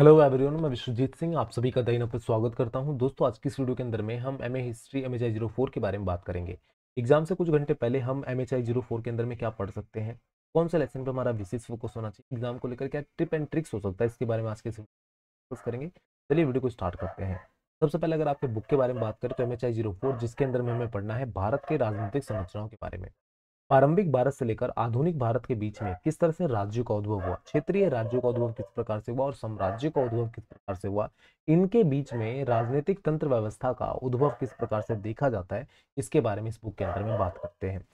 hello everyone मैं विश्वजीत सिंह आप सभी का दहीना पर स्वागत करता हूं दोस्तों आज की इस वीडियो के अंदर में हम M A history M H I zero four के बारे में बात करेंगे एग्जाम से कुछ घंटे पहले हम M H I zero four के अंदर में क्या पढ़ सकते हैं कौन सा लेसन पर हमारा विशेष फोकस होना चाहिए एग्जाम को लेकर क्या ट्रिप एंड ट्रिक्स हो सकता है इसके बारे में आज के फोकस करेंगे चलिए वीडियो को स्टार्ट करते हैं सबसे पहले अगर आपके बुक के बारे में बात करें तो M H I zero four जिसके अंदर में हमें पढ़ना है भारत के राजनीतिक संरचनाओं के बारे में प्रारंभिक भारत से लेकर आधुनिक भारत के बीच में किस तरह से राज्यों का उद्भव हुआ क्षेत्रीय राज्यों का उद्भव किस प्रकार से हुआ और साम्राज्य का उद्भव किस प्रकार से हुआ इनके बीच में राजनीतिक तंत्र व्यवस्था का उद्भव किस प्रकार से देखा जाता है इसके बारे में इस बुक के अंदर में बात करते हैं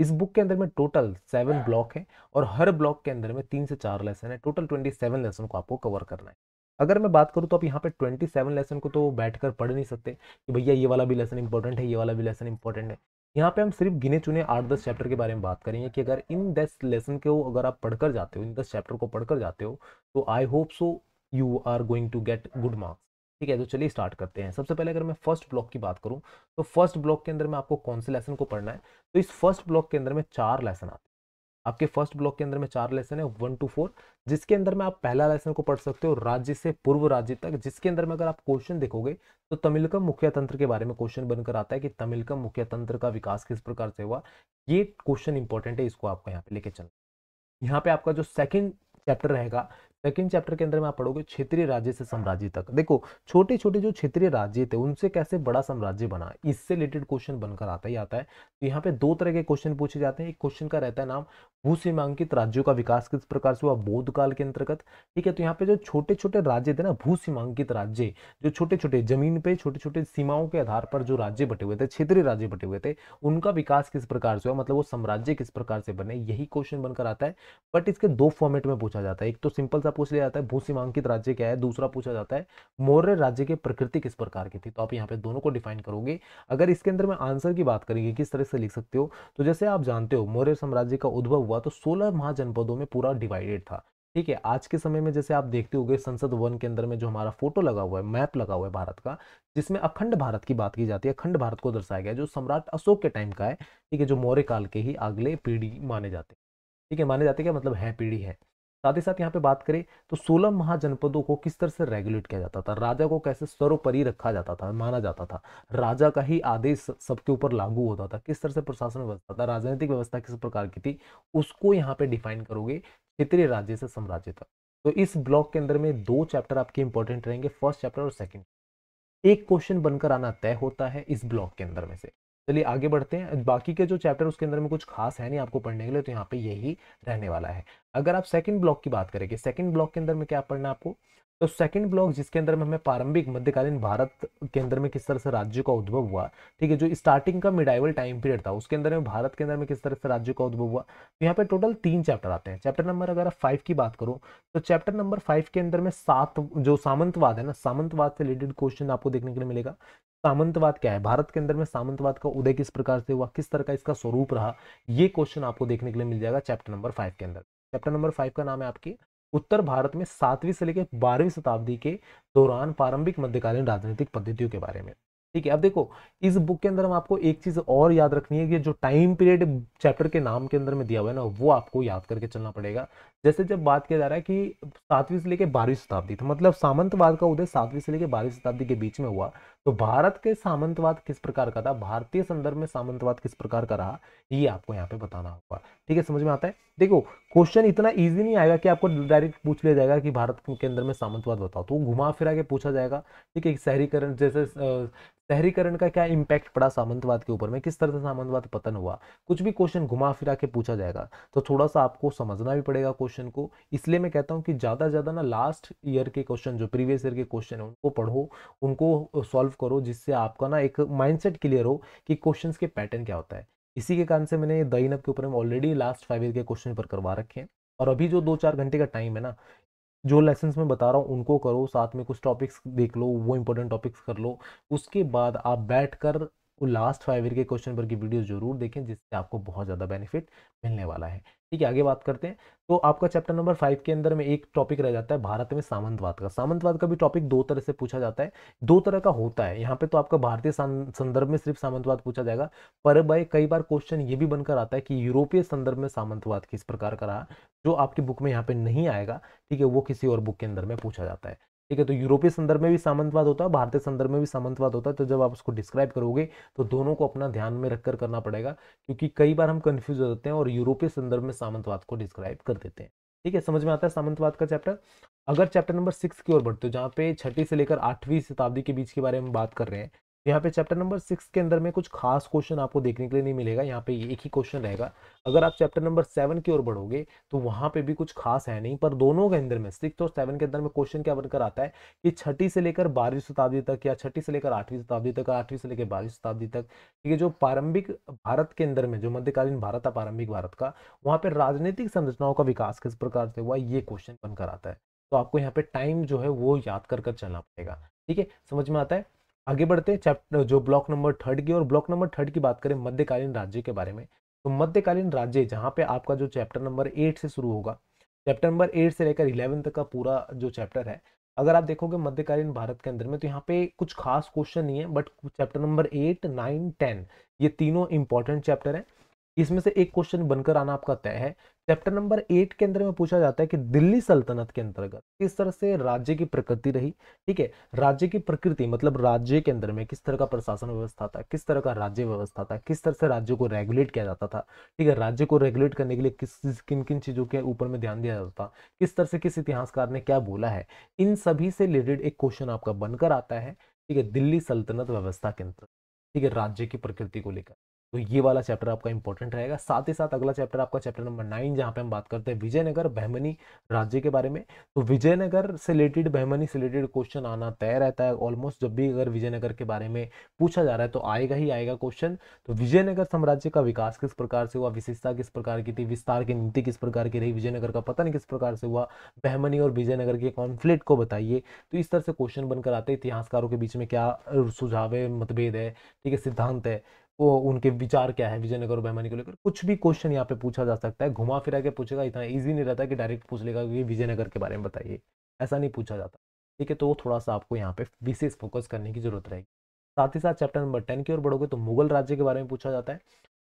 इस बुक के अंदर में टोटल सेवन ब्लॉक है और हर ब्लॉक के अंदर में तीन से चार लेसन है टोटल ट्वेंटी सेवन लेसन को आपको कवर करना है अगर मैं बात करूँ तो आप यहाँ पे ट्वेंटी सेवन लेसन को तो बैठ कर पढ़ नहीं सकते कि भैया ये वाला भी लेसन इंपॉर्टेंट है ये वाला भी लेसन इंपॉर्टेंट है यहाँ पे हम सिर्फ गिने चुने आठ दस चैप्टर के बारे में बात करेंगे कि अगर इन दस लेसन को अगर आप पढ़कर जाते हो इन दस चैप्टर को पढ़कर जाते हो तो I hope so you are going to get good marks ठीक है तो चलिए स्टार्ट करते हैं सबसे पहले अगर मैं फर्स्ट ब्लॉक की बात करूँ तो फर्स्ट ब्लॉक के अंदर में आपको कौन से लेसन को पढ़ना है तो इस फर्स्ट ब्लॉक के अंदर में चार लेसन आते हैं आपके फर्स्ट ब्लॉक के अंदर में चार लेसन है वन टू फोर जिसके अंदर में आप पहला लेसन को पढ़ सकते हो राज्य से पूर्व राज्य तक जिसके अंदर में अगर आप क्वेश्चन देखोगे तो तमिल का मुख्य तंत्र के बारे में क्वेश्चन बनकर आता है कि तमिल का मुख्य तंत्र का विकास किस प्रकार से हुआ ये क्वेश्चन इंपॉर्टेंट है इसको आपको यहाँ पे लेके चलना यहाँ पे आपका जो सेकंड चैप्टर रहेगा सेकेंड चैप्टर के अंदर में आप पढ़ोगे क्षेत्रीय राज्य से साम्राज्य तक देखो छोटे छोटे जो क्षेत्रीय राज्य थे उनसे कैसे बड़ा साम्राज्य बना इससे रिलेटेड क्वेश्चन बनकर आता ही आता है तो यहाँ पे दो तरह के क्वेश्चन पूछे जाते हैं एक क्वेश्चन का रहता है नाम भूसीमांकित राज्यों का विकास किस प्रकार से हुआ बौद्ध काल के अंतर्गत ठीक है तो यहाँ पे जो छोटे छोटे राज्य थे ना भूसीमांकित राज्य जो छोटे छोटे जमीन पे छोटे छोटे सीमाओं के आधार पर जो राज्य बटे हुए थे क्षेत्रीय राज्य बटे हुए थे उनका विकास किस प्रकार से हुआ मतलब वो साम्राज्य किस प्रकार से बने यही क्वेश्चन बनकर आता है बट इसके दो फॉर्मेट में पूछा जाता है एक तो सिंपल सा पूछ लिया जाता है भूसीमांकित राज्य क्या है दूसरा पूछा जाता है मौर्य राज्य की प्रकृति किस प्रकार की थी तो आप यहाँ पे दोनों को डिफाइन करोगे अगर इसके अंदर में आंसर की बात करेंगे किस तरह से लिख सकते हो तो जैसे आप जानते हो मौर्य साम्राज्य का उद्भव हुआ तो सोलह महाजनपदों में पूरा डिवाइडेड था ठीक है आज के समय में जैसे आप देखते हो संसद वन के अंदर में जो हमारा फोटो लगा हुआ है मैप लगा हुआ है भारत का जिसमें अखंड भारत की बात की जाती है अखंड भारत को दर्शाया गया जो सम्राट अशोक के टाइम का है ठीक है जो मौर्य काल के ही अगले पीढ़ी माने जाते हैं ठीक है माने जाते हैं क्या मतलब है पीढ़ी है साथ ही साथ यहाँ पे बात करें तो सोलह महाजनपदों को किस तरह से रेगुलेट किया जाता था राजा को कैसे सर्वोपरि रखा जाता था माना जाता था राजा का ही आदेश सबके ऊपर लागू होता था किस तरह से प्रशासन व्यवस्था था राजनीतिक व्यवस्था किस प्रकार की थी उसको यहाँ पे डिफाइन करोगे क्षेत्रीय राज्य से साम्राज्य तक तो इस ब्लॉक के अंदर में दो चैप्टर आपके इंपॉर्टेंट रहेंगे फर्स्ट चैप्टर और सेकेंड एक क्वेश्चन बनकर आना तय होता है इस ब्लॉक के अंदर में से चलिए आगे बढ़ते हैं बाकी के जो चैप्टर उसके अंदर में कुछ खास है नहीं आपको पढ़ने के लिए तो यहाँ पे यही रहने वाला है अगर आप सेकंड ब्लॉक की बात करेंगे सेकंड ब्लॉक के अंदर में क्या पढ़ना है आपको तो सेकंड ब्लॉक जिसके अंदर में हमें प्रारंभिक मध्यकालीन भारत के अंदर में किस तरह से राज्य का उद्भव हुआ ठीक है जो स्टार्टिंग का मिडाइवल टाइम पीरियड था उसके अंदर में भारत के अंदर में किस तरह से राज्य का उद्भव हुआ तो यहाँ पे टोटल तीन चैप्टर आते हैं चैप्टर नंबर अगर आप फाइव की बात करो तो चैप्टर नंबर फाइव के अंदर में सात जो सामंतवाद है ना सामंतवाद से रिलेटेड क्वेश्चन आपको देखने के लिए मिलेगा सामंतवाद क्या है भारत के अंदर में सामंतवाद का उदय किस प्रकार से हुआ किस तरह का इसका स्वरूप रहा ये क्वेश्चन आपको देखने के लिए मिल जाएगा चैप्टर नंबर फाइव के अंदर चैप्टर नंबर फाइव का नाम है आपकी उत्तर भारत में सातवीं से लेकर बारहवीं शताब्दी के दौरान प्रारंभिक मध्यकालीन राजनीतिक पद्धतियों के बारे में ठीक है अब देखो इस बुक के अंदर हम आपको एक चीज और याद रखनी है कि जो टाइम पीरियड चैप्टर के नाम के अंदर में दिया हुआ है ना वो आपको याद करके चलना पड़ेगा जैसे जब बात किया जा रहा है कि सातवीं से लेकर बारहवीं शताब्दी तो मतलब सामंतवाद का उदय सातवीं से लेकर बारहवीं शताब्दी के बीच में हुआ तो भारत के सामंतवाद किस प्रकार का था भारतीय संदर्भ में सामंतवाद किस प्रकार का रहा ये आपको यहाँ पे बताना होगा ठीक है समझ में आता है देखो क्वेश्चन इतना इजी नहीं आएगा कि आपको डायरेक्ट पूछ लिया जाएगा कि भारत के अंदर में सामंतवाद बताओ तो घुमा फिरा के पूछा जाएगा ठीक है शहरीकरण जैसे शहरीकरण का क्या इम्पैक्ट पड़ा सामंतवाद के ऊपर में किस तरह से सामंतवाद पतन हुआ कुछ भी क्वेश्चन घुमा फिरा के पूछा जाएगा तो थोड़ा सा आपको समझना भी पड़ेगा क्वेश्चन को इसलिए मैं कहता हूँ कि ज़्यादा ज़्यादा ना लास्ट ईयर के क्वेश्चन जो प्रीवियस ईयर के क्वेश्चन है उनको पढ़ो उनको सॉल्व करो जिससे आपका ना एक माइंडसेट क्लियर हो कि क्वेश्चन के पैटर्न क्या होता है इसी के कारण से मैंने दही नब के ऊपर ऑलरेडी लास्ट फाइव ईयर के क्वेश्चन पर करवा रखे हैं और अभी जो दो चार घंटे का टाइम है ना जो लेसन मैं बता रहा हूँ उनको करो साथ में कुछ टॉपिक्स देख लो वो इंपॉर्टेंट टॉपिक्स कर लो उसके बाद आप बैठ वो लास्ट फाइव ईयर के क्वेश्चन पर की वीडियो जरूर देखें जिससे आपको बहुत ज़्यादा बेनिफिट मिलने वाला है ठीक है आगे बात करते हैं तो आपका चैप्टर नंबर फाइव के अंदर में एक टॉपिक रह जाता है भारत में सामंतवाद का सामंतवाद का भी टॉपिक दो तरह से पूछा जाता है दो तरह का होता है यहाँ पे तो आपका भारतीय संदर्भ में सिर्फ सामंतवाद पूछा जाएगा पर भाई कई बार क्वेश्चन ये भी बनकर आता है कि यूरोपीय संदर्भ में सामंतवाद किस प्रकार का रहा जो आपकी बुक में यहाँ पे नहीं आएगा ठीक है वो किसी और बुक के अंदर में पूछा जाता है ठीक है तो यूरोपीय संदर्भ में भी सामंतवाद होता है भारतीय संदर्भ में भी सामंतवाद होता है तो जब आप उसको डिस्क्राइब करोगे तो दोनों को अपना ध्यान में रखकर करना पड़ेगा क्योंकि कई बार हम कन्फ्यूज हो जाते हैं और यूरोपीय संदर्भ में सामंतवाद को डिस्क्राइब कर देते हैं ठीक है समझ में आता है सामंतवाद का चैप्टर अगर चैप्टर नंबर सिक्स की ओर बढ़ते हो जहाँ पे छठी से लेकर आठवीं शताब्दी के बीच के बारे में बात कर रहे हैं यहाँ पे चैप्टर नंबर सिक्स के अंदर में कुछ खास क्वेश्चन आपको देखने के लिए नहीं मिलेगा यहाँ पे एक ही क्वेश्चन रहेगा अगर आप चैप्टर नंबर सेवन की ओर बढ़ोगे तो वहाँ पे भी कुछ खास है नहीं पर दोनों के अंदर में सिक्स और सेवन के अंदर में क्वेश्चन क्या बनकर आता है कि छठी से लेकर बारहवीं शताब्दी तक या छठी से लेकर आठवीं शताब्दी तक आठवीं से लेकर बारहवीं शताब्दी तक ठीक है जो प्रारंभिक भारत के अंदर में जो मध्यकालीन भारत था प्रारंभिक भारत का वहाँ पर राजनीतिक संरचनाओं का विकास किस प्रकार से हुआ ये क्वेश्चन बनकर आता है तो आपको यहाँ पे टाइम जो है वो याद कर कर चलना पड़ेगा ठीक है समझ में आता है आगे बढ़ते चैप्टर जो ब्लॉक नंबर थर्ड की और ब्लॉक नंबर थर्ड की बात करें मध्यकालीन राज्य के बारे में तो मध्यकालीन राज्य जहाँ पे आपका जो चैप्टर नंबर एट से शुरू होगा चैप्टर नंबर एट से लेकर इलेवन तक का पूरा जो चैप्टर है अगर आप देखोगे मध्यकालीन भारत के अंदर में तो यहाँ पे कुछ खास क्वेश्चन नहीं है but chapter number eight nine ten ये तीनों इंपॉर्टेंट चैप्टर हैं इसमें से एक क्वेश्चन बनकर आना आपका तय है चैप्टर नंबर एट के अंदर में पूछा जाता है कि दिल्ली सल्तनत के अंतर्गत किस तरह से राज्य की प्रकृति रही ठीक है राज्य की प्रकृति मतलब राज्य के अंदर में किस तरह का प्रशासन व्यवस्था था किस तरह का राज्य व्यवस्था था किस तरह से राज्य को रेगुलेट किया जाता था ठीक है राज्य को रेगुलेट करने के लिए किस किन किन चीज़ों के ऊपर में ध्यान दिया जाता था किस तरह से किस इतिहासकार ने क्या बोला है इन सभी से रिलेटेड एक क्वेश्चन आपका बनकर आता है ठीक है दिल्ली सल्तनत व्यवस्था के अंतर्गत ठीक है राज्य की प्रकृति को लेकर तो ये वाला चैप्टर आपका इंपॉर्टेंट रहेगा साथ ही साथ अगला चैप्टर आपका चैप्टर नंबर नाइन जहाँ पे हम बात करते हैं विजयनगर बहमनी राज्य के बारे में तो विजयनगर से रिलेटेड बहमनी से रिलेटेड क्वेश्चन आना तय रहता है ऑलमोस्ट जब भी अगर विजयनगर के बारे में पूछा जा रहा है तो आएगा ही आएगा क्वेश्चन तो विजयनगर साम्राज्य का विकास किस प्रकार से हुआ विशेषता किस प्रकार की थी विस्तार की नीति किस प्रकार की रही विजयनगर का पतन किस प्रकार से हुआ बहमनी और विजयनगर के कॉन्फ्लिक्ट को बताइए तो इस तरह से क्वेश्चन बनकर आते इतिहासकारों के बीच में क्या सुझाव है मतभेद है ठीक है सिद्धांत है वो उनके विचार क्या है विजयनगर और बहमानी को लेकर कुछ भी क्वेश्चन यहाँ पे पूछा जा सकता है घुमा फिरा के पूछेगा इतना ईजी नहीं रहता कि डायरेक्ट पूछ लेगा कि विजयनगर के बारे में बताइए ऐसा नहीं पूछा जाता ठीक है तो थोड़ा सा आपको यहाँ पे विशेष फोकस करने की जरूरत रहेगी साथ ही साथ चैप्टर नंबर टेन की ओर बढ़ोगे तो मुगल राज्य के बारे में पूछा जाता है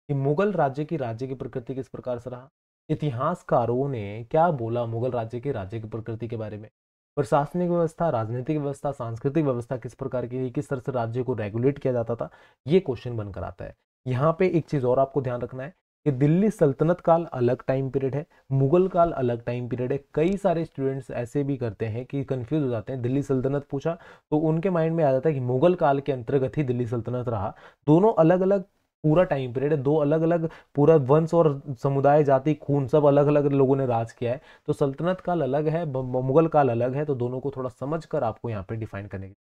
कि मुगल राज्य की राज्य की प्रकृति किस प्रकार से रहा इतिहासकारों ने क्या बोला मुगल राज्य के राज्य की प्रकृति के बारे में प्रशासनिक व्यवस्था राजनीतिक व्यवस्था सांस्कृतिक व्यवस्था किस प्रकार की किस तरह से राज्य को रेगुलेट किया जाता था ये क्वेश्चन बनकर आता है यहाँ पे एक चीज़ और आपको ध्यान रखना है कि दिल्ली सल्तनत काल अलग टाइम पीरियड है मुगल काल अलग टाइम पीरियड है कई सारे स्टूडेंट्स ऐसे भी करते हैं कि कंफ्यूज हो जाते हैं दिल्ली सल्तनत पूछा तो उनके माइंड में आ जाता है कि मुगल काल के अंतर्गत ही दिल्ली सल्तनत रहा दोनों अलग अलग पूरा टाइम पीरियड है दो अलग अलग पूरा वंश और समुदाय जाति खून सब अलग अलग लोगों ने राज किया है तो सल्तनत काल अलग है मुगल काल अलग है तो दोनों को थोड़ा समझ कर आपको यहाँ पे डिफाइन करने की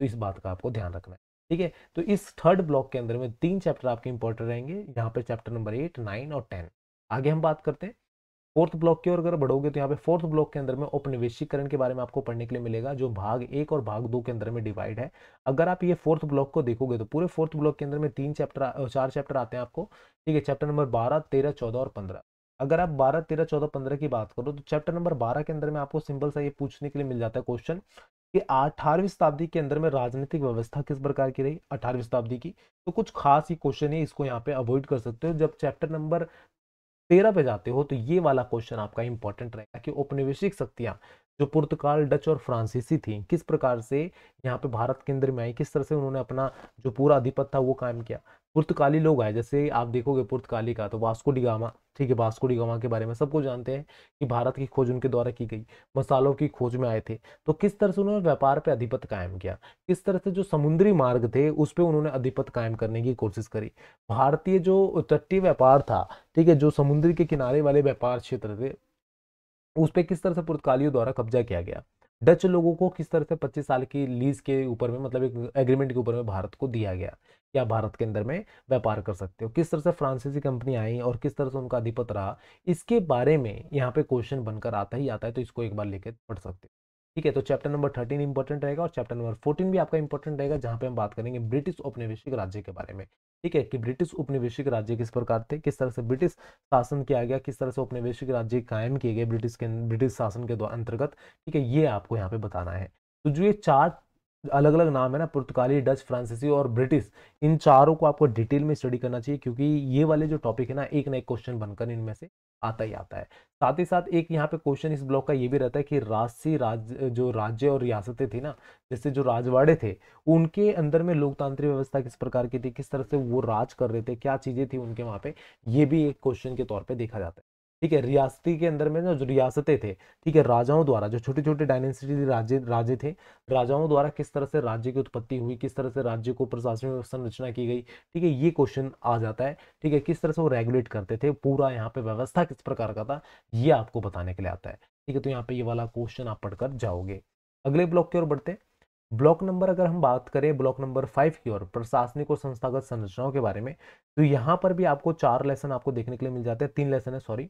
तो इस बात का आपको ध्यान रखना है ठीक है तो इस थर्ड ब्लॉक के अंदर में तीन चैप्टर आपके इंपॉर्टेंट रहेंगे यहाँ पे चैप्टर नंबर एट नाइन और टेन आगे हम बात करते हैं फोर्थ ब्लॉक की ओर अगर बढ़ोगे तो यहाँ पे फोर्थ ब्लॉक के अंदर में उपनिवेशीकरण के बारे में आपको पढ़ने के लिए मिलेगा जो भाग एक और भाग दो के अंदर में डिवाइड है अगर आप ये फोर्थ ब्लॉक को देखोगे तो पूरे फोर्थ ब्लॉक के अंदर में तीन चैप्टर चार चैप्टर आते हैं आपको ठीक है चैप्टर नंबर बारह तेरह चौदह और पंद्रह अगर आप बारह तेरह चौदह पंद्रह की बात करो तो चैप्टर नंबर बारह के अंदर में आपको सिंपल सा ये पूछने के लिए मिल जाता है क्वेश्चन कि अठारहवीं शताब्दी के अंदर में राजनीतिक व्यवस्था किस प्रकार की रही अठारहवीं शताब्दी की तो कुछ खास ही क्वेश्चन है इसको यहाँ पे अवॉइड कर सकते हो जब चैप्टर नंबर तेरह पे जाते हो तो ये वाला क्वेश्चन आपका इंपॉर्टेंट रहेगा कि औपनिवेशिक शक्तियां जो पुर्तगाल डच और फ्रांसीसी थी किस प्रकार से यहाँ पे भारत केंद्र में आई किस तरह से उन्होंने अपना जो पूरा अधिपत था वो कायम किया पुर्तकाली लोग आए जैसे आप देखोगे पुर्तकाली का तो वास्को डिगामा ठीक है वास्को डिगामा के बारे में सबको जानते हैं कि भारत की खोज उनके द्वारा की गई मसालों की खोज में आए थे तो किस तरह से उन्होंने व्यापार पर अधिपत कायम किया किस तरह से जो समुद्री मार्ग थे उस पर उन्होंने अधिपत्य कायम करने की कोशिश करी भारतीय जो तटीय व्यापार था ठीक है जो समुद्र के किनारे वाले व्यापार क्षेत्र थे उस पर किस तरह से पुर्तकालियों द्वारा कब्जा किया गया डच लोगों को किस तरह से 25 साल की लीज के ऊपर में मतलब एक एग्रीमेंट के ऊपर में भारत को दिया गया या भारत के अंदर में व्यापार कर सकते हो किस तरह से फ्रांसीसी कंपनी आई और किस तरह से उनका अधिपत रहा इसके बारे में यहाँ पे क्वेश्चन बनकर आता ही आता है तो इसको एक बार लेकर पढ़ सकते हो ठीक है तो चैप्टर नंबर थर्टीन इंपॉर्टेंट रहेगा और चैप्टर नंबर फोर्टीन भी आपका इंपॉर्टेंट रहेगा जहां पे हम बात करेंगे ब्रिटिश उपनिवेशिक राज्य के बारे में ठीक है कि ब्रिटिश उपनिवेशिक राज्य किस प्रकार थे किस तरह से ब्रिटिश शासन किया गया किस तरह से उपनिवेशिक राज्य कायम किए गए ब्रिटिश के ब्रिटिश शासन के अंतर्गत ठीक है ये आपको यहाँ पे बताना है तो जो ये चार अलग अलग नाम है ना पुर्तगाली डच फ्रांसीसी और ब्रिटिश इन चारों को आपको डिटेल में स्टडी करना चाहिए क्योंकि ये वाले जो टॉपिक है ना एक ना एक क्वेश्चन बनकर इनमें से आता ही आता है साथ ही साथ एक यहाँ पे क्वेश्चन इस ब्लॉक का ये भी रहता है कि राजसी राज जो राज्य और रियासतें थी ना जैसे जो राजवाड़े थे उनके अंदर में लोकतांत्रिक व्यवस्था किस प्रकार की थी किस तरह से वो राज कर रहे थे क्या चीज़ें थी उनके वहाँ पे ये भी एक क्वेश्चन के तौर पर देखा जाता है ठीक है रियासती के अंदर में जो रियासतें थे ठीक है राजाओं द्वारा जो छोटे छोटे डायनेस्टी राजे राजे थे राजाओं द्वारा किस तरह से राज्य की उत्पत्ति हुई किस तरह से राज्य को प्रशासनिक संरचना की गई ठीक है ये क्वेश्चन आ जाता है ठीक है किस तरह से वो रेगुलेट करते थे पूरा यहाँ पे व्यवस्था किस प्रकार का था ये आपको बताने के लिए आता है ठीक है तो यहाँ पे ये वाला क्वेश्चन आप पढ़कर जाओगे अगले ब्लॉक की ओर बढ़ते हैं ब्लॉक नंबर अगर हम बात करें ब्लॉक नंबर फाइव की और प्रशासनिक और संस्थागत संरचनाओं के बारे में तो यहाँ पर भी आपको चार लेसन आपको देखने के लिए मिल जाते हैं तीन लेसन है सॉरी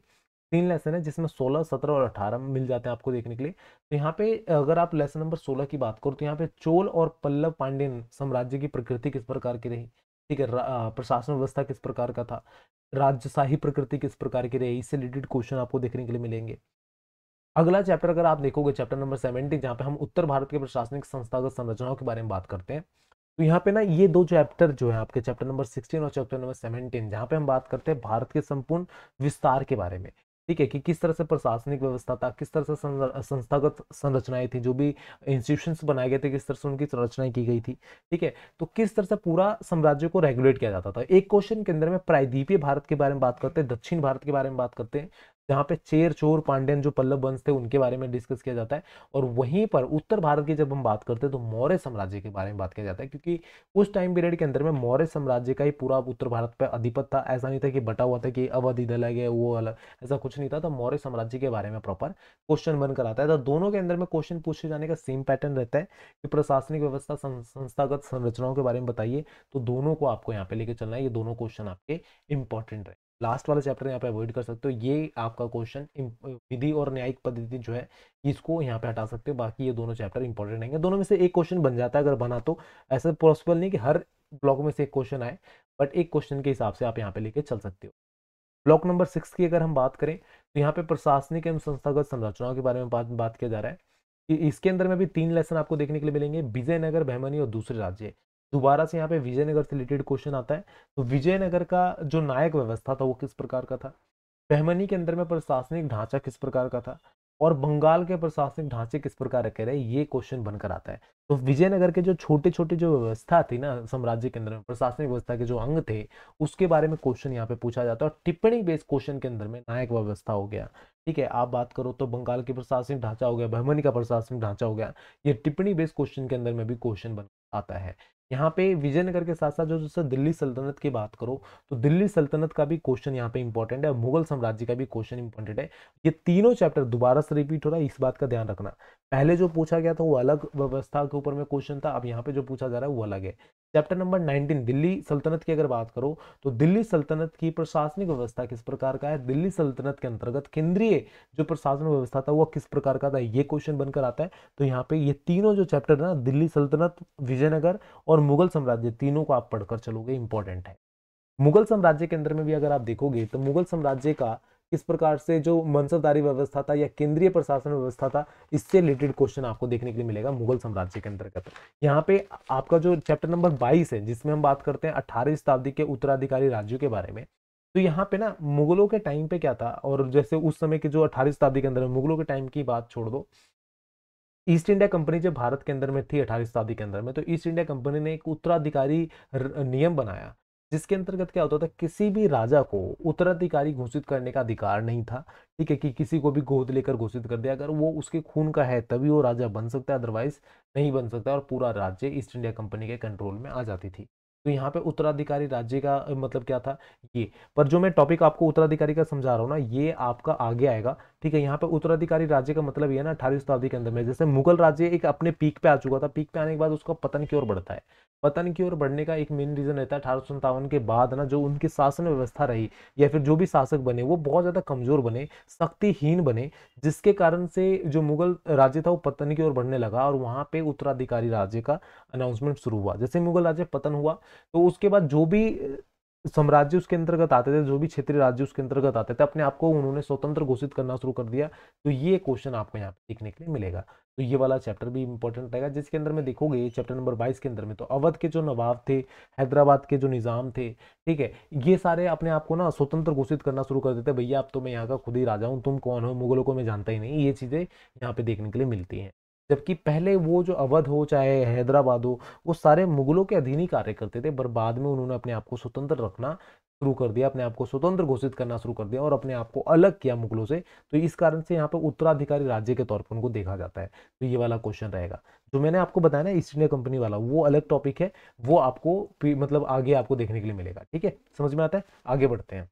तीन लेसन है जिसमें 16, 17 और 18 मिल जाते हैं आपको देखने के लिए तो यहाँ पे अगर आप लेसन नंबर 16 की बात करो तो यहाँ पे चोल और पल्लव पांडे साम्राज्य की प्रकृति किस प्रकार की रही ठीक है प्रशासन व्यवस्था किस प्रकार का था राज्यशाही प्रकृति किस प्रकार की रही इससे रिलेटेड क्वेश्चन आपको देखने के लिए मिलेंगे अगला चैप्टर अगर आप देखोगे चैप्टर नंबर सेवेंटी जहाँ पे हम उत्तर भारत के प्रशासनिक संस्थागत संरचनाओं के बारे में बात करते हैं तो यहाँ पे ना ये दो चैप्टर जो है आपके चैप्टर नंबर सिक्सटीन और चैप्टर नंबर सेवनटीन जहाँ पे हम बात करते हैं भारत के संपूर्ण विस्तार के बारे में ठीक है कि किस तरह से प्रशासनिक व्यवस्था था किस तरह से संस्थागत संरचनाएं थी जो भी इंस्टीट्यूशंस बनाए गए थे किस तरह से उनकी संरचनाएं की गई थी ठीक है तो किस तरह से पूरा साम्राज्य को रेगुलेट किया जाता था एक क्वेश्चन के अंदर में प्रायद्वीपीय भारत के बारे में बात करते हैं दक्षिण भारत के बारे में बात करते हैं जहाँ पे चेर चोर पांड्यन जो पल्लव वंश थे उनके बारे में डिस्कस किया जाता है और वहीं पर उत्तर भारत की जब हम बात करते हैं तो मौर्य साम्राज्य के बारे में बात किया जाता है क्योंकि उस टाइम पीरियड के अंदर में मौर्य साम्राज्य का ही पूरा उत्तर भारत पर अधिपत था ऐसा नहीं था कि बटा हुआ था कि अवध इधर अलग है वो अलग ऐसा कुछ नहीं था तो मौर्य साम्राज्य के बारे में प्रॉपर क्वेश्चन बनकर आता है तो दोनों के अंदर में क्वेश्चन पूछे जाने का सेम पैटर्न रहता है कि प्रशासनिक व्यवस्था संस्थागत संरचनाओं के बारे में बताइए तो दोनों को आपको यहाँ पे लेके चलना है ये दोनों क्वेश्चन आपके इंपॉर्टेंट रहे लास्ट वाला चैप्टर यहाँ पे अवॉइड कर सकते हो ये आपका क्वेश्चन विधि और न्यायिक पद्धति जो है इसको यहाँ पे हटा सकते हो बाकी ये दोनों चैप्टर इंपॉर्टेंट रहेंगे दोनों में से एक क्वेश्चन बन जाता है अगर बना तो ऐसा पॉसिबल नहीं कि हर ब्लॉक में से एक क्वेश्चन आए बट एक क्वेश्चन के हिसाब से आप यहाँ पे लेके चल सकते हो ब्लॉक नंबर सिक्स की अगर हम बात करें तो यहाँ पे प्रशासनिक एवं संस्थागत संरचनाओं के बारे में बात बात किया जा रहा है कि इसके अंदर में भी तीन लेसन आपको देखने के लिए मिलेंगे विजयनगर भैमनी और दूसरे राज्य दोबारा से यहाँ पे विजयनगर से रिलेटेड क्वेश्चन आता है तो विजयनगर का जो नायक व्यवस्था था वो किस प्रकार का था बहमनी के अंदर में प्रशासनिक ढांचा किस प्रकार का था और बंगाल के प्रशासनिक ढांचे किस प्रकार रखे रहे ये क्वेश्चन बनकर आता है तो विजयनगर के जो छोटे छोटे जो व्यवस्था थी ना साम्राज्य के अंदर में प्रशासनिक व्यवस्था के जो अंग थे उसके बारे में क्वेश्चन यहाँ पे पूछा जाता है और टिप्पणी बेस्ड क्वेश्चन के अंदर में नायक व्यवस्था हो गया ठीक है आप बात करो तो बंगाल के प्रशासनिक ढांचा हो गया बहमनी का प्रशासनिक ढांचा हो गया ये टिप्पणी बेस्ड क्वेश्चन के अंदर में भी क्वेश्चन बन आता है यहाँ पे विजयनगर के साथ साथ जो जैसे दिल्ली सल्तनत की बात करो तो दिल्ली सल्तनत का भी क्वेश्चन यहाँ पे इंपॉर्टेंट है मुगल साम्राज्य का भी क्वेश्चन इंपॉर्टेंट है ये तीनों चैप्टर दोबारा से रिपीट हो रहा है इस बात का ध्यान रखना पहले जो पूछा गया था वो अलग व्यवस्था के ऊपर में क्वेश्चन था अब यहाँ पे जो पूछा जा रहा है वो अलग है चैप्टर नंबर 19 दिल्ली सल्तनत की अगर बात करो तो दिल्ली सल्तनत की प्रशासनिक व्यवस्था किस प्रकार का है दिल्ली सल्तनत के अंतर्गत केंद्रीय जो प्रशासनिक व्यवस्था था वो किस प्रकार का था ये क्वेश्चन बनकर आता है तो यहाँ पे ये तीनों जो चैप्टर ना दिल्ली सल्तनत विजयनगर और मुगल साम्राज्य तीनों को आप पढ़कर चलोगे इंपॉर्टेंट है मुगल साम्राज्य के अंदर में भी अगर आप देखोगे तो मुगल साम्राज्य का किस प्रकार से जो मनसबदारी व्यवस्था था या केंद्रीय प्रशासन व्यवस्था था इससे रिलेटेड क्वेश्चन आपको देखने के लिए मिलेगा मुगल साम्राज्य के अंतर्गत यहाँ पे आपका जो चैप्टर नंबर बाईस है जिसमें हम बात करते हैं अठारहवीं शताब्दी के उत्तराधिकारी राज्यों के बारे में तो यहाँ पे ना मुगलों के टाइम पे क्या था और जैसे उस समय के जो अठारहवीं शताब्दी के अंदर मुगलों के टाइम की बात छोड़ दो ईस्ट इंडिया कंपनी जब भारत के अंदर में थी अठारहवीं शताब्दी के अंदर में तो ईस्ट इंडिया कंपनी ने एक उत्तराधिकारी नियम बनाया जिसके अंतर्गत क्या होता था किसी भी राजा को उत्तराधिकारी घोषित करने का अधिकार नहीं था ठीक है कि किसी को भी गोद लेकर घोषित कर दिया अगर वो उसके खून का है तभी वो राजा बन सकता है अदरवाइज नहीं बन सकता और पूरा राज्य ईस्ट इंडिया कंपनी के कंट्रोल में आ जाती थी तो यहाँ पे उत्तराधिकारी राज्य का मतलब क्या था ये पर जो मैं टॉपिक आपको उत्तराधिकारी का समझा रहा हूँ ना ये आपका आगे आएगा ठीक है यहाँ पर उत्तराधिकारी राज्य का मतलब यह ना अठारहवीं शताब्दी के अंदर में जैसे मुगल राज्य एक अपने पीक पे आ चुका था पीक पे आने के बाद उसका पतन की ओर बढ़ता है पतन की ओर बढ़ने का एक मेन रीजन रहता है अठारह के बाद ना जो उनकी शासन व्यवस्था रही या फिर जो भी शासक बने वो बहुत ज़्यादा कमजोर बने शक्तिहीन बने जिसके कारण से जो मुगल राज्य था वो पतन की ओर बढ़ने लगा और वहां पे उत्तराधिकारी राज्य का अनाउंसमेंट शुरू हुआ जैसे मुगल राज्य पतन हुआ तो उसके बाद जो भी साम्राज्य उसके अंतर्गत आते थे जो भी क्षेत्रीय राज्य उसके अंतर्गत आते थे अपने आप को उन्होंने स्वतंत्र घोषित करना शुरू कर दिया तो ये क्वेश्चन आपको यहाँ पे देखने के लिए मिलेगा तो ये वाला चैप्टर भी इंपॉर्टेंट रहेगा जिसके अंदर में देखोगे चैप्टर नंबर बाईस के अंदर में तो अवध के जो नवाब थे हैदराबाद के जो निज़ाम थे ठीक है ये सारे अपने आप को ना स्वतंत्र घोषित करना शुरू कर देते भैया अब तो मैं यहाँ का खुद ही राजा हूँ तुम कौन हो मुगलों को मैं जानता ही नहीं ये चीज़ें यहाँ पे देखने के लिए मिलती हैं जबकि पहले वो जो अवध हो चाहे हैदराबाद हो वो सारे मुगलों के अधीन ही कार्य करते थे पर बाद में उन्होंने अपने आप को स्वतंत्र रखना शुरू कर दिया अपने आप को स्वतंत्र घोषित करना शुरू कर दिया और अपने आप को अलग किया मुगलों से तो इस कारण से यहाँ पर उत्तराधिकारी राज्य के तौर पर उनको देखा जाता है तो ये वाला क्वेश्चन रहेगा जो मैंने आपको बताया ना ईस्ट इंडिया कंपनी वाला वो अलग टॉपिक है वो आपको मतलब आगे आपको देखने के लिए मिलेगा ठीक है समझ में आता है आगे बढ़ते हैं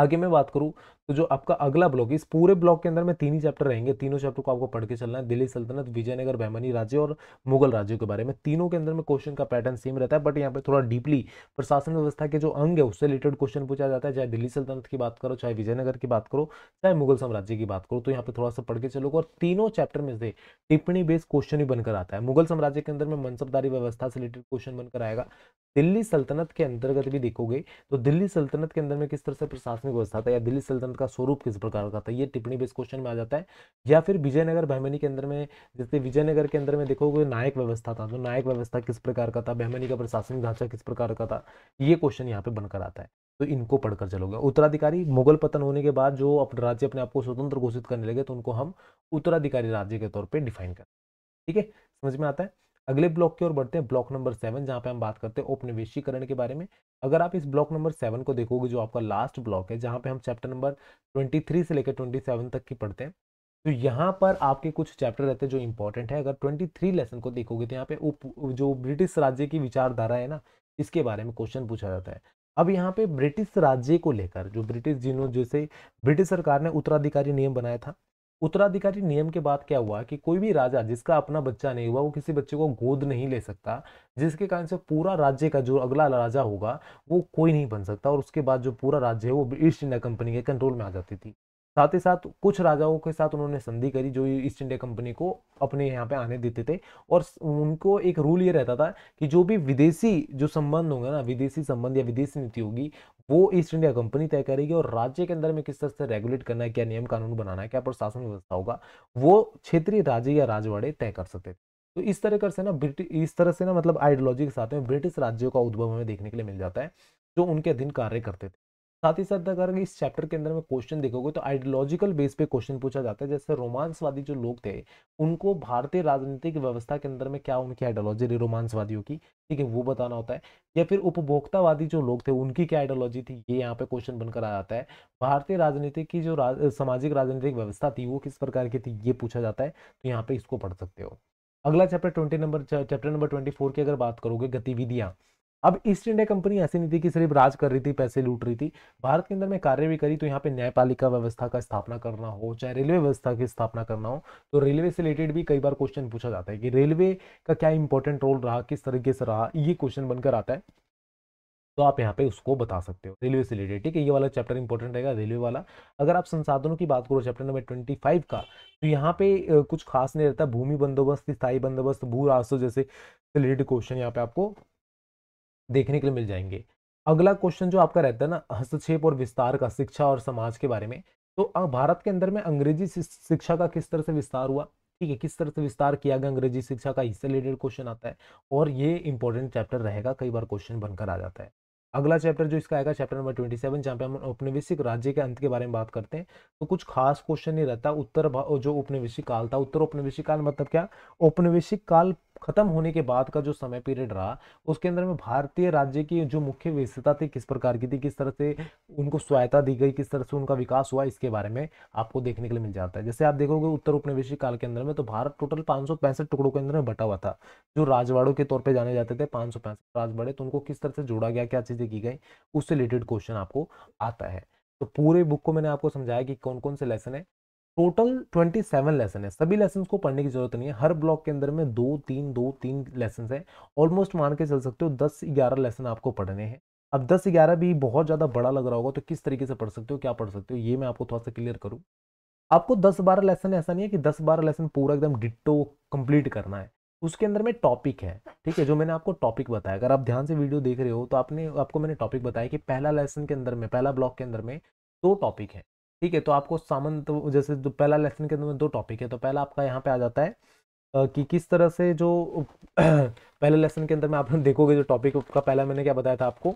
आगे मैं बात करूँ तो जो आपका अगला ब्लॉक इस पूरे ब्लॉक के अंदर में तीन ही चैप्टर रहेंगे तीनों चैप्टर को आपको पढ़ के चलना है दिल्ली सल्तनत विजयनगर बैमनी राज्य और मुगल राज्यों के बारे में तीनों के अंदर में क्वेश्चन का पैटर्न सेम रहता है बट यहाँ पे थोड़ा डीपली प्रशासन व्यवस्था के जो अंग है उससे रिलेटेड क्वेश्चन पूछा जाता है चाहे दिल्ली सल्तनत की बात करो चाहे विजयनगर की बात करो चाहे मुगल साम्राज्य की बात करो तो यहाँ पे थोड़ा सा पढ़ के चलोगे और तीनों चैप्टर में से टिप्पणी बेस्ड क्वेश्चन ही बनकर आता है मुगल साम्राज्य के अंदर में मनसबदारी व्यवस्था से रिलेटेड क्वेश्चन बनकर आएगा दिल्ली सल्तनत के अंतर्गत भी देखोगे तो दिल्ली सल्तनत के अंदर में किस तरह से प्रशासनिक व्यवस्था था या दिल्ली सल्तनत का स्वरूप किस प्रकार का था ये टिप्पणी भी इस क्वेश्चन में आ जाता है या फिर विजयनगर बहमनी के अंदर में जैसे विजयनगर के अंदर में देखोगे नायक व्यवस्था था तो नायक व्यवस्था किस प्रकार का था बहमनी का प्रशासनिक ढांचा किस प्रकार का था ये क्वेश्चन यहाँ पे बनकर आता है तो इनको पढ़कर चलोगे उत्तराधिकारी मुगल पतन होने के बाद जो अपने राज्य अपने आप को स्वतंत्र घोषित करने लगे तो उनको हम उत्तराधिकारी राज्य के तौर पर डिफाइन करें ठीक है समझ में आता है अगले ब्लॉक की ओर बढ़ते हैं ब्लॉक नंबर सेवन जहाँ पे हम बात करते हैं उपनिवेशीकरण के बारे में अगर आप इस ब्लॉक नंबर सेवन को देखोगे जो आपका लास्ट ब्लॉक है जहाँ पे हम चैप्टर नंबर ट्वेंटी थ्री से लेकर ट्वेंटी सेवन तक की पढ़ते हैं तो यहाँ पर आपके कुछ चैप्टर रहते हैं जो इंपॉर्टेंट है अगर ट्वेंटी थ्री लेसन को देखोगे तो यहाँ पे उप जो ब्रिटिश राज्य की विचारधारा है ना इसके बारे में क्वेश्चन पूछा जाता है अब यहाँ पे ब्रिटिश राज्य को लेकर जो ब्रिटिश जिन्होंने जैसे ब्रिटिश सरकार ने उत्तराधिकारी नियम बनाया था उत्तराधिकारी नियम के बाद क्या हुआ कि कोई भी राजा जिसका अपना बच्चा नहीं हुआ वो किसी बच्चे को गोद नहीं ले सकता जिसके कारण से पूरा राज्य का जो अगला राजा होगा वो कोई नहीं बन सकता और उसके बाद जो पूरा राज्य है वो ईस्ट इंडिया कंपनी के कंट्रोल में आ जाती थी साथ ही साथ कुछ राजाओं के साथ उन्होंने संधि करी जो ईस्ट इंडिया कंपनी को अपने यहाँ पे आने देते थे और उनको एक रूल ये रहता था कि जो भी विदेशी जो संबंध होंगे ना विदेशी संबंध या विदेशी नीति होगी वो ईस्ट इंडिया कंपनी तय करेगी और राज्य के अंदर में किस तरह से रेगुलेट करना है क्या नियम कानून बनाना है क्या प्रशासन व्यवस्था होगा वो क्षेत्रीय राज्य या राजवाड़े तय कर सकते थे तो इस तरह कर से ना ब्रिटिश इस तरह से ना मतलब आइडियोलॉजी के साथ में ब्रिटिश राज्यों का उद्भव हमें देखने के लिए मिल जाता है जो उनके अधीन कार्य करते थे साथ ही साथ अगर इस चैप्टर के अंदर में क्वेश्चन देखोगे तो आइडियोलॉजिकल बेस पे क्वेश्चन पूछा जाता है जैसे रोमांसवादी जो लोग थे उनको भारतीय राजनीतिक व्यवस्था के अंदर में क्या उनकी आइडियोलॉजी रही रोमांसवादियों की ठीक है वो बताना होता है या फिर उपभोक्तावादी जो लोग थे उनकी क्या आइडियोलॉजी थी ये यहाँ पे क्वेश्चन बनकर आ जाता है भारतीय राजनीति की जो राज, सामाजिक राजनीतिक व्यवस्था थी वो किस प्रकार की थी ये पूछा जाता है तो यहाँ पे इसको पढ़ सकते हो अगला chapter twenty number chapter number twenty four की अगर बात करोगे गतिविधियाँ अब ईस्ट इंडिया कंपनी ऐसी नहीं थी कि सिर्फ राज कर रही थी पैसे लूट रही थी भारत के अंदर में कार्य भी करी तो यहाँ पे न्यायपालिका व्यवस्था का स्थापना करना हो चाहे रेलवे व्यवस्था की स्थापना करना हो तो रेलवे से रिलेटेड भी कई बार क्वेश्चन पूछा जाता है कि रेलवे का क्या इंपॉर्टेंट रोल रहा किस तरीके से रहा ये क्वेश्चन बनकर आता है तो आप यहाँ पे उसको बता सकते हो रेलवे से रिलेटेड ठीक है ये वाला चैप्टर इंपॉर्टेंट रहेगा रेलवे वाला अगर आप संसाधनों की बात करो चैप्टर नंबर ट्वेंटी फाइव का तो यहाँ पे कुछ खास नहीं रहता भूमि बंदोबस्त स्थायी बंदोबस्त भू राजस्व जैसे रिलेटेड क्वेश्चन यहाँ पे आपको देखने के लिए मिल जाएंगे अगला क्वेश्चन जो आपका रहता है ना हस्तक्षेप और विस्तार का शिक्षा और समाज के बारे में तो भारत के अंदर में अंग्रेजी शिक्षा का किस तरह से विस्तार हुआ ठीक है किस तरह से विस्तार किया गया अंग्रेजी शिक्षा का इससे रिलेटेड क्वेश्चन आता है और ये इंपॉर्टेंट चैप्टर रहेगा कई बार क्वेश्चन बनकर आ जाता है अगला चैप्टर जो इसका आएगा चैप्टर नंबर ट्वेंटी सेवन जहाँ पे हम उपनिवेशिक राज्य के अंत के बारे में बात करते हैं तो कुछ खास क्वेश्चन नहीं रहता उत्तर जो उपनिवेशिक काल था उत्तर उपनिवेशिक काल मतलब क्या उपनिवेशिक काल खत्म होने के बाद का जो समय पीरियड रहा उसके अंदर में भारतीय राज्य की जो मुख्य विशेषता थी किस प्रकार की थी किस तरह से उनको सहायता दी गई किस तरह से उनका विकास हुआ इसके बारे में आपको देखने के लिए मिल जाता है जैसे आप देखोगे उत्तर उपनिवेशिक काल के अंदर में तो भारत टोटल पाँच टुकड़ों के अंदर में बटा हुआ था जो राजवाड़ों के तौर पर जाने जाते थे पाँच राजवाड़े तो उनको किस तरह से जोड़ा गया क्या चीज़ें की गई उससे रिलेटेड क्वेश्चन आपको आता है तो पूरे बुक को मैंने आपको समझाया कि कौन कौन से लेसन है टोटल 27 लेसन है सभी लेसन को पढ़ने की जरूरत नहीं है हर ब्लॉक के अंदर में दो तीन दो तीन लेसन है ऑलमोस्ट मान के चल सकते हो दस ग्यारह लेसन आपको पढ़ने हैं अब दस ग्यारह भी बहुत ज़्यादा बड़ा लग रहा होगा तो किस तरीके से पढ़ सकते हो क्या पढ़ सकते हो ये मैं आपको थोड़ा सा क्लियर करूँ आपको दस बारह लेसन ऐसा नहीं है कि दस बारह लेसन पूरा एकदम डिट्टो कंप्लीट करना है उसके अंदर में टॉपिक है ठीक है जो मैंने आपको टॉपिक बताया अगर आप ध्यान से वीडियो देख रहे हो तो आपने आपको मैंने टॉपिक बताया कि पहला लेसन के अंदर में पहला ब्लॉक के अंदर में दो टॉपिक है ठीक है तो आपको सामान तो जैसे जो पहला लेसन के अंदर दो टॉपिक है तो पहला आपका यहाँ पे आ जाता है कि किस तरह से जो पहले लेसन के अंदर में आप देखोगे जो टॉपिक का पहला मैंने क्या बताया था आपको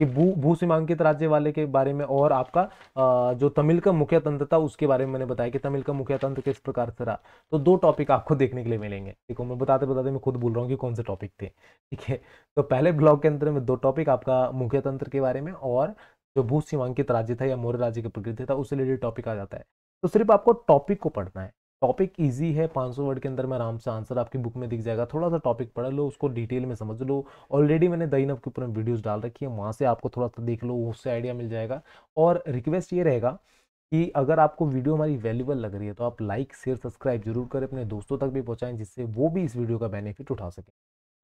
कि भू भू सीमांकित राज्य वाले के बारे में और आपका जो तमिल का मुख्य तंत्र था उसके बारे में मैंने बताया कि तमिल का मुख्य तंत्र किस प्रकार से रहा तो दो टॉपिक आपको देखने के लिए मिलेंगे देखो मैं बताते बताते मैं खुद बोल रहा हूँ कि कौन से टॉपिक थे ठीक है तो पहले ब्लॉग के अंदर में दो टॉपिक आपका मुख्य तंत्र के बारे में और जो भू सीमांकित राज्य था या मौर्य राज्य की प्रकृति था उससे रिलेटेड टॉपिक आ जाता है तो सिर्फ आपको टॉपिक को पढ़ना है टॉपिक इजी है 500 वर्ड के अंदर में आराम से आंसर आपकी बुक में दिख जाएगा थोड़ा सा टॉपिक पढ़ लो उसको डिटेल में समझ लो ऑलरेडी मैंने नव के ऊपर वीडियोज डाल रखी है वहाँ से आपको थोड़ा सा देख लो उससे आइडिया मिल जाएगा और रिक्वेस्ट ये रहेगा कि अगर आपको वीडियो हमारी वैल्यूबल लग रही है तो आप लाइक शेयर सब्सक्राइब जरूर करें अपने दोस्तों तक भी पहुँचाएं जिससे वो भी इस वीडियो का बेनिफिट उठा सके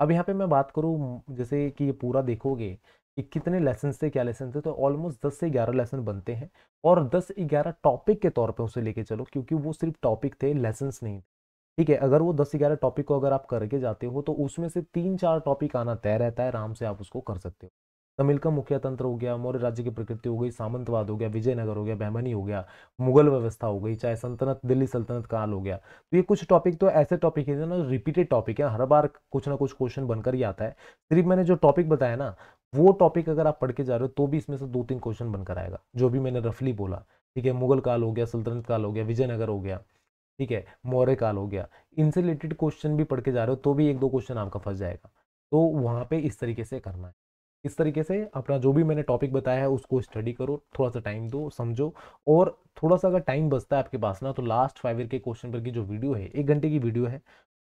अब यहाँ पे मैं बात करूँ जैसे कि ये पूरा देखोगे कि कितने लेसन थे क्या लेसन थे तो ऑलमोस्ट दस से ग्यारह लेसन बनते हैं और दस ग्यारह टॉपिक के तौर पर उसे लेके चलो क्योंकि वो सिर्फ टॉपिक थे लेसन नहीं थे ठीक है अगर वो दस ग्यारह टॉपिक को अगर आप करके जाते हो तो उसमें से तीन चार टॉपिक आना तय रहता है आराम से आप उसको कर सकते हो तमिल का मुख्य तंत्र हो गया मौर्य राज्य की प्रकृति हो गई सामंतवाद हो गया विजयनगर हो गया बहमनी हो गया मुगल व्यवस्था हो गई चाहे संतनत दिल्ली सल्तनत काल हो गया तो ये कुछ टॉपिक तो ऐसे टॉपिक है ना रिपीटेड टॉपिक है हर बार कुछ ना कुछ क्वेश्चन बनकर ही आता है सिर्फ मैंने जो टॉपिक बताया ना वो टॉपिक अगर आप पढ़ के जा रहे हो तो भी इसमें से दो तीन क्वेश्चन बनकर आएगा जो भी मैंने रफली बोला ठीक है मुगल काल हो गया सुल्तनत काल हो गया विजयनगर हो गया ठीक है मौर्य काल हो गया इनसे रिलेटेड क्वेश्चन भी पढ़ के जा रहे हो तो भी एक दो क्वेश्चन आपका फंस जाएगा तो वहाँ पे इस तरीके से करना है इस तरीके से अपना जो भी मैंने टॉपिक बताया है उसको स्टडी करो थोड़ा सा टाइम दो समझो और थोड़ा सा अगर टाइम बचता है आपके पास ना तो लास्ट फाइव ईयर के क्वेश्चन पर की जो वीडियो है एक घंटे की वीडियो है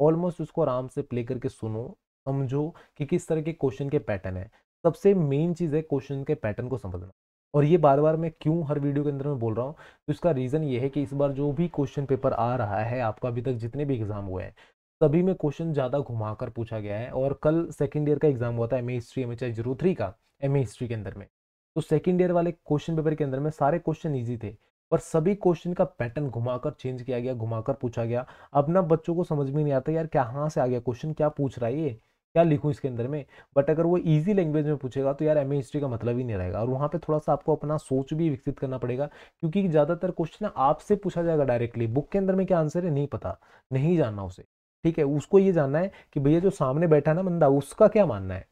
ऑलमोस्ट उसको आराम से प्ले करके सुनो समझो कि किस तरह के क्वेश्चन के पैटर्न है सबसे मेन चीज़ है क्वेश्चन के पैटर्न को समझना और ये बार बार मैं क्यों हर वीडियो के अंदर में बोल रहा हूँ तो इसका रीज़न ये है कि इस बार जो भी क्वेश्चन पेपर आ रहा है आपका अभी तक जितने भी एग्ज़ाम हुए हैं सभी में क्वेश्चन ज़्यादा घुमाकर पूछा गया है और कल सेकेंड ईयर का एग्ज़ाम हुआ था M A history M H I zero three का एम ए हिस्ट्री के अंदर में तो सेकेंड ईयर वाले क्वेश्चन पेपर के अंदर में सारे क्वेश्चन ईजी थे पर सभी क्वेश्चन का पैटर्न घुमाकर चेंज किया गया घुमाकर पूछा गया अब ना बच्चों को समझ में नहीं आता यार कहाँ से आ गया क्वेश्चन क्या पूछ रहा है ये क्या लिखूँ इसके अंदर में बट अगर वो ईजी लैंग्वेज में पूछेगा तो यार एम हिस्ट्री का मतलब ही नहीं रहेगा और वहाँ पे थोड़ा सा आपको अपना सोच भी विकसित करना पड़ेगा क्योंकि ज़्यादातर क्वेश्चन आपसे पूछा जाएगा डायरेक्टली बुक के अंदर में क्या आंसर है नहीं पता नहीं जानना उसे ठीक है उसको ये जानना है कि भैया जो सामने बैठा है ना बंदा उसका क्या मानना है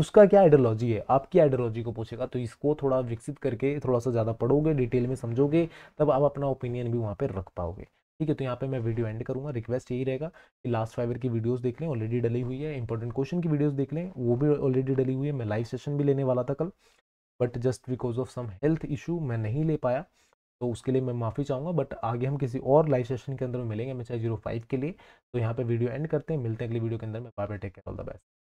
उसका क्या आइडियोलॉजी है आपकी आइडियोलॉजी को पूछेगा तो इसको थोड़ा विकसित करके थोड़ा सा ज़्यादा पढ़ोगे डिटेल में समझोगे तब आप अपना ओपिनियन भी वहाँ पर रख पाओगे ठीक है तो यहाँ पे मैं वीडियो एंड करूँगा रिक्वेस्ट यही रहेगा कि लास्ट फाइवर की वीडियोस देख लें ऑलरेडी डली हुई है इंपॉर्टेंट क्वेश्चन की वीडियोस देख लें वो भी ऑलरेडी डली हुई है मैं लाइव सेशन भी लेने वाला था कल but just because of some health issue मैं नहीं ले पाया तो उसके लिए मैं माफ़ी चाहूँगा बट आगे हम किसी और लाइव सेशन के अंदर मिलेंगे मैं चाहे जीरो फाइव के लिए तो यहाँ पे वीडियो एंड करते हैं मिलते हैं अगली वीडियो के अंदर मैं bye bye take care all the best